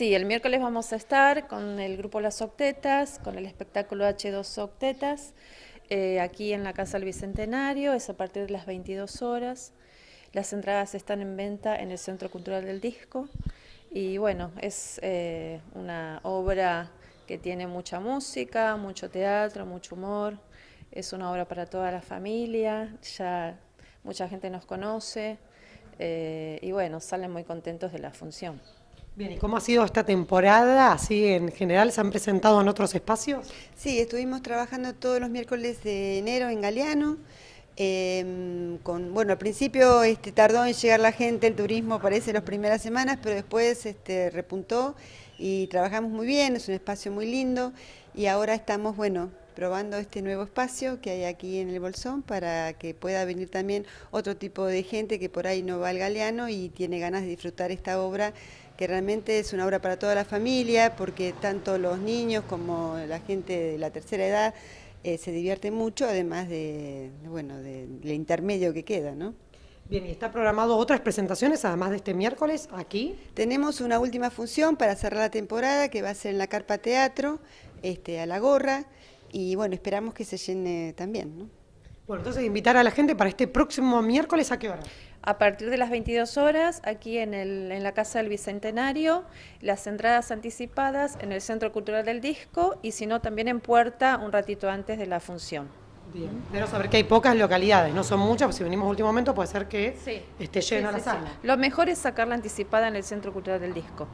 Sí, el miércoles vamos a estar con el grupo Las Octetas, con el espectáculo H2 Octetas, eh, aquí en la Casa del Bicentenario, es a partir de las 22 horas. Las entradas están en venta en el Centro Cultural del Disco y bueno, es eh, una obra que tiene mucha música, mucho teatro, mucho humor, es una obra para toda la familia, ya mucha gente nos conoce eh, y bueno, salen muy contentos de la función. Bien, cómo ha sido esta temporada? ¿Así en general se han presentado en otros espacios? Sí, estuvimos trabajando todos los miércoles de enero en Galeano. Em, con, bueno, al principio este, tardó en llegar la gente, el turismo parece las primeras semanas, pero después este, repuntó y trabajamos muy bien, es un espacio muy lindo y ahora estamos, bueno, probando este nuevo espacio que hay aquí en el Bolsón para que pueda venir también otro tipo de gente que por ahí no va al galeano y tiene ganas de disfrutar esta obra que realmente es una obra para toda la familia porque tanto los niños como la gente de la tercera edad eh, se divierte mucho además de bueno del intermedio que queda, ¿no? Bien, ¿y está programado otras presentaciones además de este miércoles aquí? Tenemos una última función para cerrar la temporada que va a ser en la Carpa Teatro, este, a la gorra y bueno, esperamos que se llene también. ¿no? Bueno, entonces invitar a la gente para este próximo miércoles a qué hora. A partir de las 22 horas, aquí en, el, en la Casa del Bicentenario, las entradas anticipadas en el Centro Cultural del Disco y si no, también en Puerta un ratito antes de la función. Bien. pero saber que hay pocas localidades, no son muchas, si venimos último momento puede ser que esté llena la sala. Lo mejor es sacarla anticipada en el Centro Cultural del Disco.